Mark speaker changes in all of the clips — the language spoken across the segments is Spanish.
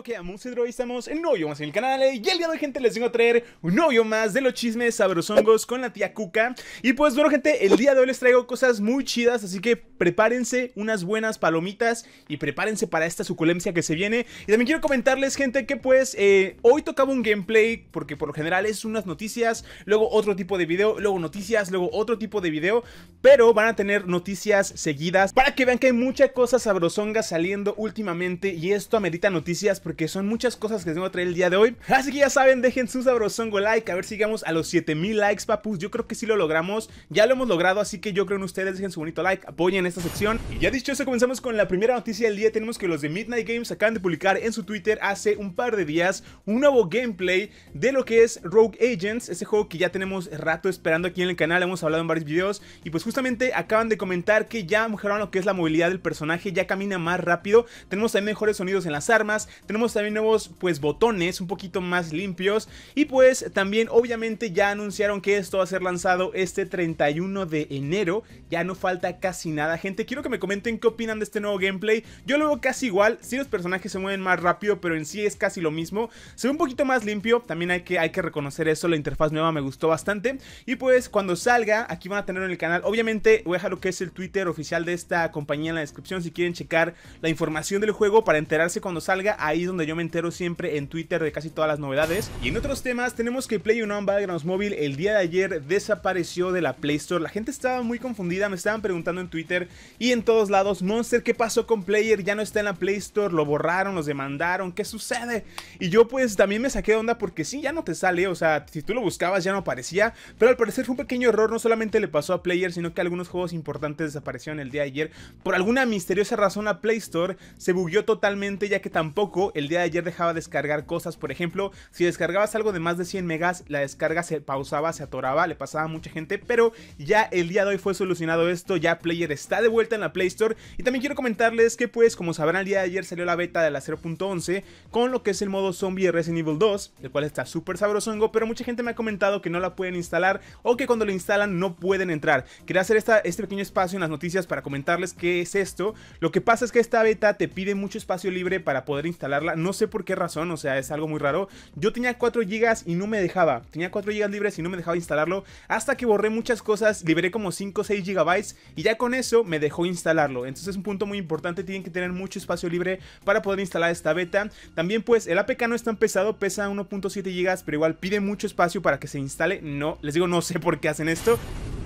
Speaker 1: que y estamos en novio más en el canal eh, Y el día de hoy gente les vengo a traer un novio más de los chismes sabrosongos con la tía Cuca Y pues bueno gente, el día de hoy les traigo cosas muy chidas Así que prepárense unas buenas palomitas y prepárense para esta suculencia que se viene Y también quiero comentarles gente que pues eh, hoy tocaba un gameplay Porque por lo general es unas noticias, luego otro tipo de video, luego noticias, luego otro tipo de video Pero van a tener noticias seguidas para que vean que hay mucha cosa sabrosonga saliendo últimamente Y esto amerita noticias porque son muchas cosas que tengo que traer el día de hoy. Así que ya saben, dejen su sabrosongo like, a ver si llegamos a los 7000 likes, papus. Yo creo que sí lo logramos, ya lo hemos logrado, así que yo creo en ustedes, dejen su bonito like, apoyen esta sección. Y ya dicho eso, comenzamos con la primera noticia del día. Tenemos que los de Midnight Games acaban de publicar en su Twitter hace un par de días un nuevo gameplay de lo que es Rogue Agents, ese juego que ya tenemos rato esperando aquí en el canal, hemos hablado en varios videos y pues justamente acaban de comentar que ya mejoraron lo que es la movilidad del personaje, ya camina más rápido, tenemos también mejores sonidos en las armas, tenemos también nuevos pues botones un poquito más limpios. Y pues también obviamente ya anunciaron que esto va a ser lanzado este 31 de enero. Ya no falta casi nada, gente. Quiero que me comenten qué opinan de este nuevo gameplay. Yo lo veo casi igual. si los personajes se mueven más rápido, pero en sí es casi lo mismo. Se ve un poquito más limpio. También hay que, hay que reconocer eso. La interfaz nueva me gustó bastante. Y pues cuando salga, aquí van a tener en el canal. Obviamente voy a dejar lo que es el Twitter oficial de esta compañía en la descripción. Si quieren checar la información del juego para enterarse cuando salga, ahí donde yo me entero siempre en Twitter de casi todas las novedades. Y en otros temas, tenemos que Play Unknown Battlegrounds Mobile el día de ayer desapareció de la Play Store. La gente estaba muy confundida, me estaban preguntando en Twitter y en todos lados, Monster, ¿qué pasó con Player? Ya no está en la Play Store, lo borraron, los demandaron, ¿qué sucede? Y yo pues también me saqué de onda porque sí, ya no te sale, o sea, si tú lo buscabas ya no aparecía, pero al parecer fue un pequeño error, no solamente le pasó a Player, sino que algunos juegos importantes desaparecieron el día de ayer. Por alguna misteriosa razón la Play Store se bugueó totalmente ya que tampoco el día de ayer dejaba descargar cosas, por ejemplo, si descargabas algo de más de 100 megas, la descarga se pausaba, se atoraba, le pasaba a mucha gente, pero ya el día de hoy fue solucionado esto, ya Player está de vuelta en la Play Store y también quiero comentarles que pues como sabrán el día de ayer salió la beta de la 0.11 con lo que es el modo zombie Resident Evil 2, el cual está súper sabrosongo, pero mucha gente me ha comentado que no la pueden instalar o que cuando la instalan no pueden entrar. Quería hacer esta, este pequeño espacio en las noticias para comentarles qué es esto. Lo que pasa es que esta beta te pide mucho espacio libre para poder instalar no sé por qué razón, o sea, es algo muy raro. Yo tenía 4 GB y no me dejaba. Tenía 4 GB libres y no me dejaba instalarlo. Hasta que borré muchas cosas, liberé como 5 o 6 GB y ya con eso me dejó instalarlo. Entonces es un punto muy importante, tienen que tener mucho espacio libre para poder instalar esta beta. También pues el APK no es tan pesado, pesa 1.7 GB, pero igual pide mucho espacio para que se instale. No, les digo, no sé por qué hacen esto.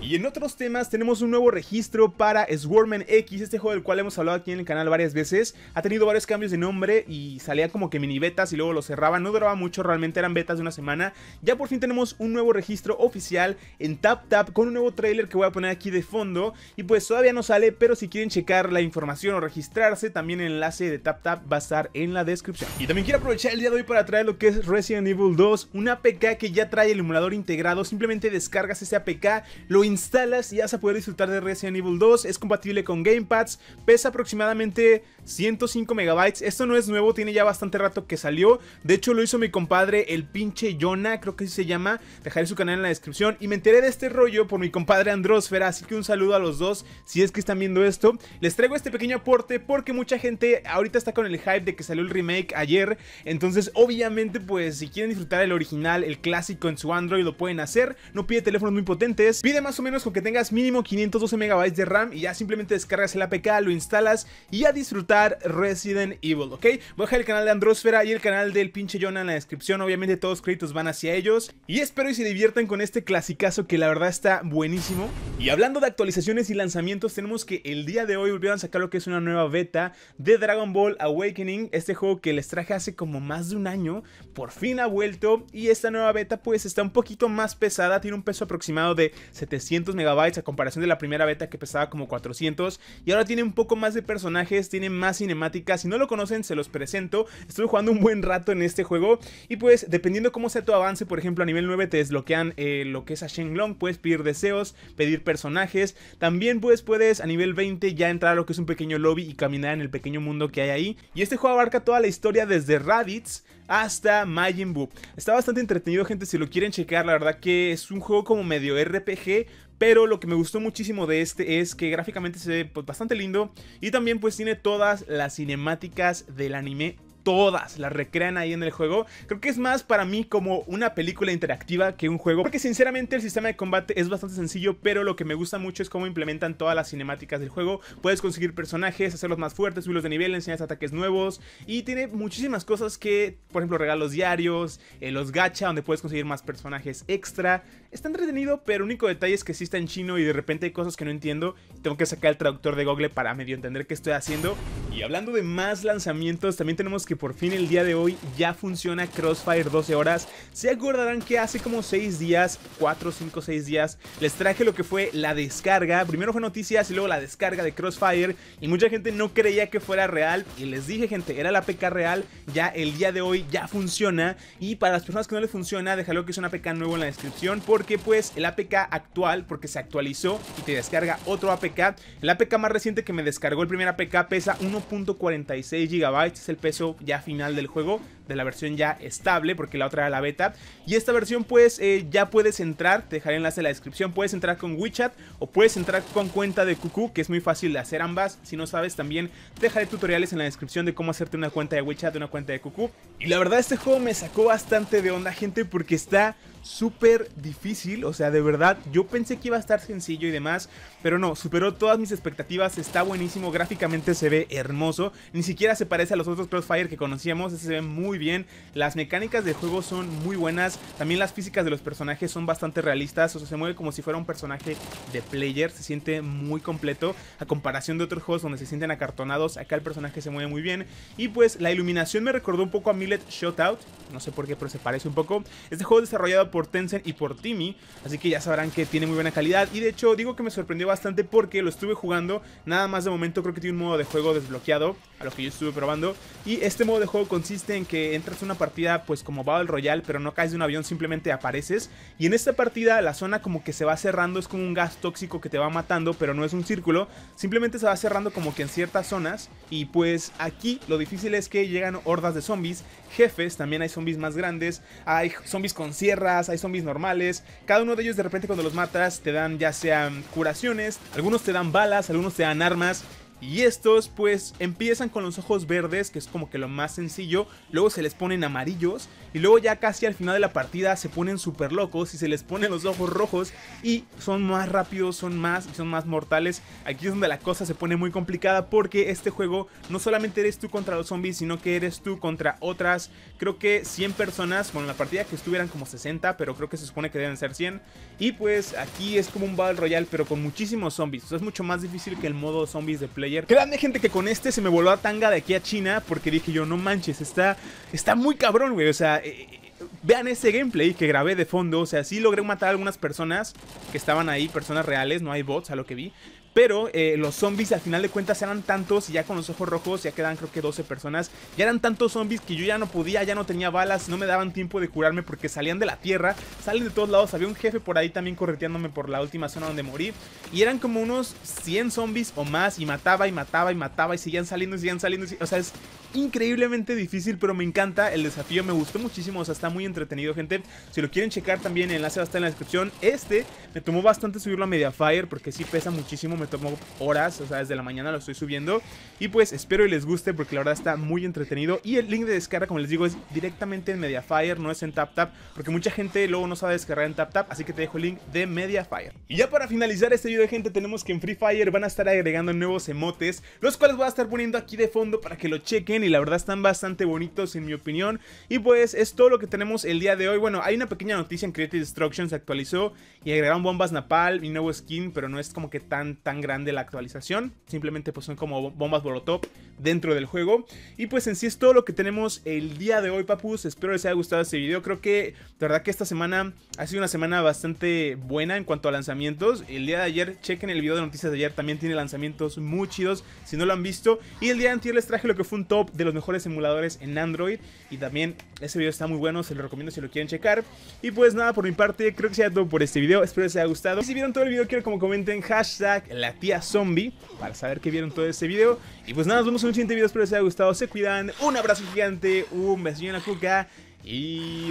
Speaker 1: Y en otros temas tenemos un nuevo registro para Swarman X, este juego del cual hemos hablado aquí en el canal varias veces. Ha tenido varios cambios de nombre y salía como que mini betas y luego lo cerraban. No duraba mucho, realmente eran betas de una semana. Ya por fin tenemos un nuevo registro oficial en TapTap con un nuevo trailer que voy a poner aquí de fondo. Y pues todavía no sale, pero si quieren checar la información o registrarse, también el enlace de TapTap va a estar en la descripción. Y también quiero aprovechar el día de hoy para traer lo que es Resident Evil 2, una APK que ya trae el emulador integrado. Simplemente descargas ese APK, lo instalas y vas a poder disfrutar de Resident Evil 2. Es compatible con gamepads, pesa aproximadamente 105 megabytes. Esto no es nuevo, tiene ya bastante rato que salió. De hecho, lo hizo mi compadre, el pinche Jonah, creo que así se llama. Dejaré su canal en la descripción. Y me enteré de este rollo por mi compadre Androsfera así que un saludo a los dos si es que están viendo esto. Les traigo este pequeño aporte porque mucha gente ahorita está con el hype de que salió el remake ayer. Entonces, obviamente, pues si quieren disfrutar el original, el clásico en su Android, lo pueden hacer. No pide teléfonos muy potentes, pide más o menos menos con que tengas mínimo 512 MB de RAM y ya simplemente descargas el APK, lo instalas y a disfrutar Resident Evil, ¿ok? Voy a dejar el canal de Androsfera y el canal del pinche John en la descripción, obviamente todos los créditos van hacia ellos y espero y se diviertan con este clasicazo que la verdad está buenísimo. Y hablando de actualizaciones y lanzamientos, tenemos que el día de hoy volvieron a sacar lo que es una nueva beta de Dragon Ball Awakening, este juego que les traje hace como más de un año, por fin ha vuelto y esta nueva beta pues está un poquito más pesada, tiene un peso aproximado de 700 megabytes a comparación de la primera beta que pesaba como 400 y ahora tiene un poco más de personajes, tiene más cinemáticas, si no lo conocen se los presento, estuve jugando un buen rato en este juego y pues dependiendo cómo sea tu avance, por ejemplo a nivel 9 te desbloquean eh, lo que es a Shenlong, puedes pedir deseos, pedir personajes, también pues puedes a nivel 20 ya entrar a lo que es un pequeño lobby y caminar en el pequeño mundo que hay ahí y este juego abarca toda la historia desde Raditz hasta Majin Buu. Está bastante entretenido gente si lo quieren checar, la verdad que es un juego como medio RPG pero lo que me gustó muchísimo de este es que gráficamente se ve pues, bastante lindo y también pues tiene todas las cinemáticas del anime todas las recrean ahí en el juego. Creo que es más para mí como una película interactiva que un juego, porque sinceramente el sistema de combate es bastante sencillo, pero lo que me gusta mucho es cómo implementan todas las cinemáticas del juego. Puedes conseguir personajes, hacerlos más fuertes, subirlos de nivel, enseñar ataques nuevos y tiene muchísimas cosas que, por ejemplo, regalos diarios, eh, los gacha donde puedes conseguir más personajes extra. Está entretenido, pero único detalle es que sí está en chino y de repente hay cosas que no entiendo. Tengo que sacar el traductor de Google para medio entender qué estoy haciendo. Y hablando de más lanzamientos, también tenemos que por fin el día de hoy ya funciona Crossfire 12 horas. Se acordarán que hace como 6 días, 4, 5, 6 días, les traje lo que fue la descarga. Primero fue noticias y luego la descarga de Crossfire. Y mucha gente no creía que fuera real. Y les dije, gente, era la APK real. Ya el día de hoy ya funciona. Y para las personas que no les funciona, déjalo que es una APK nuevo en la descripción. Porque pues el APK actual, porque se actualizó y te descarga otro APK. El APK más reciente que me descargó el primer APK pesa 1. .46 GB es el peso ya final del juego, de la versión ya estable, porque la otra era la beta. Y esta versión pues eh, ya puedes entrar, te dejaré enlace en la descripción, puedes entrar con WeChat o puedes entrar con cuenta de cucú. que es muy fácil de hacer ambas. Si no sabes también, te dejaré tutoriales en la descripción de cómo hacerte una cuenta de WeChat, una cuenta de cucú. Y la verdad este juego me sacó bastante de onda gente porque está súper difícil, o sea, de verdad, yo pensé que iba a estar sencillo y demás, pero no, superó todas mis expectativas, está buenísimo, gráficamente se ve hermoso, ni siquiera se parece a los otros Crossfire que conocíamos, se ve muy bien, las mecánicas de juego son muy buenas, también las físicas de los personajes son bastante realistas, o sea, se mueve como si fuera un personaje de player, se siente muy completo, a comparación de otros juegos donde se sienten acartonados, acá el personaje se mueve muy bien, y pues la iluminación me recordó un poco a Millet Shoutout, no sé por qué, pero se parece un poco, este juego es desarrollado por por Tencent y por Timmy, así que ya sabrán que tiene muy buena calidad. Y de hecho, digo que me sorprendió bastante porque lo estuve jugando, nada más de momento creo que tiene un modo de juego desbloqueado, a lo que yo estuve probando. Y este modo de juego consiste en que entras a una partida pues como Battle Royale, pero no caes de un avión, simplemente apareces. Y en esta partida la zona como que se va cerrando, es como un gas tóxico que te va matando, pero no es un círculo, simplemente se va cerrando como que en ciertas zonas. Y pues aquí lo difícil es que llegan hordas de zombies, jefes, también hay zombies más grandes, hay zombies con sierras, hay zombies normales. Cada uno de ellos de repente cuando los matas te dan ya sean curaciones, algunos te dan balas, algunos te dan armas. Y estos pues empiezan con los ojos verdes, que es como que lo más sencillo, luego se les ponen amarillos y luego ya casi al final de la partida se ponen súper locos y se les ponen los ojos rojos y son más rápidos, son más, son más mortales. Aquí es donde la cosa se pone muy complicada porque este juego no solamente eres tú contra los zombies, sino que eres tú contra otras, creo que 100 personas, bueno, la partida que estuvieran como 60, pero creo que se supone que deben ser 100. Y pues aquí es como un Battle Royale, pero con muchísimos zombies, es mucho más difícil que el modo zombies de player ayer. grande gente, que con este se me voló a tanga de aquí a China porque dije yo, no manches, está, está muy cabrón, güey. O sea, eh, eh, vean este gameplay que grabé de fondo. O sea, sí logré matar a algunas personas que estaban ahí, personas reales, no hay bots a lo que vi. Pero eh, los zombies al final de cuentas eran tantos y ya con los ojos rojos ya quedan creo que 12 personas. Ya eran tantos zombies que yo ya no podía, ya no tenía balas, no me daban tiempo de curarme porque salían de la tierra, salen de todos lados. Había un jefe por ahí también correteándome por la última zona donde morí. Y eran como unos 100 zombies o más y mataba y mataba y mataba y seguían saliendo y seguían saliendo. O sea, es increíblemente difícil, pero me encanta el desafío, me gustó muchísimo, o sea, está muy entretenido, gente. Si lo quieren checar también, el enlace va a estar en la descripción. Este me tomó bastante subirlo a Mediafire, porque sí pesa muchísimo, me tomó horas, o sea, desde la mañana lo estoy subiendo. Y pues espero y les guste, porque la verdad está muy entretenido. Y el link de descarga, como les digo, es directamente en Mediafire, no es en TapTap, porque mucha gente luego no sabe descargar en TapTap, así que te dejo el link de Mediafire. Y ya para finalizar este video, gente, tenemos que en Free Fire van a estar agregando nuevos emotes, los cuales voy a estar poniendo aquí de fondo para que lo chequen y la verdad están bastante bonitos en mi opinión. Y pues es todo lo que tenemos el día de hoy. Bueno, hay una pequeña noticia en Creative Destruction, se actualizó y agregaron bombas napal y nuevo skin, pero no es como que tan, tan grande la actualización. Simplemente pues son como bombas bolotop dentro del juego. Y pues en sí es todo lo que tenemos el día de hoy, papus. Espero les haya gustado este video. Creo que de verdad que esta semana ha sido una semana bastante buena en cuanto a lanzamientos. El día de ayer, chequen el video de noticias de ayer, también tiene lanzamientos muy chidos si no lo han visto. Y el día anterior les traje lo que fue un top de los mejores emuladores en Android. Y también ese video está muy bueno, se lo recomiendo si lo quieren checar. Y pues nada, por mi parte, creo que sea todo por este video. Espero les haya gustado. Y si vieron todo el video, quiero como comenten hashtag la tía zombie para saber que vieron todo este video. Y pues nada, nos vemos en un siguiente video. Espero les haya gustado. Se cuidan. Un abrazo gigante, un beso. en la cuca. Y...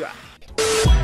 Speaker 1: va.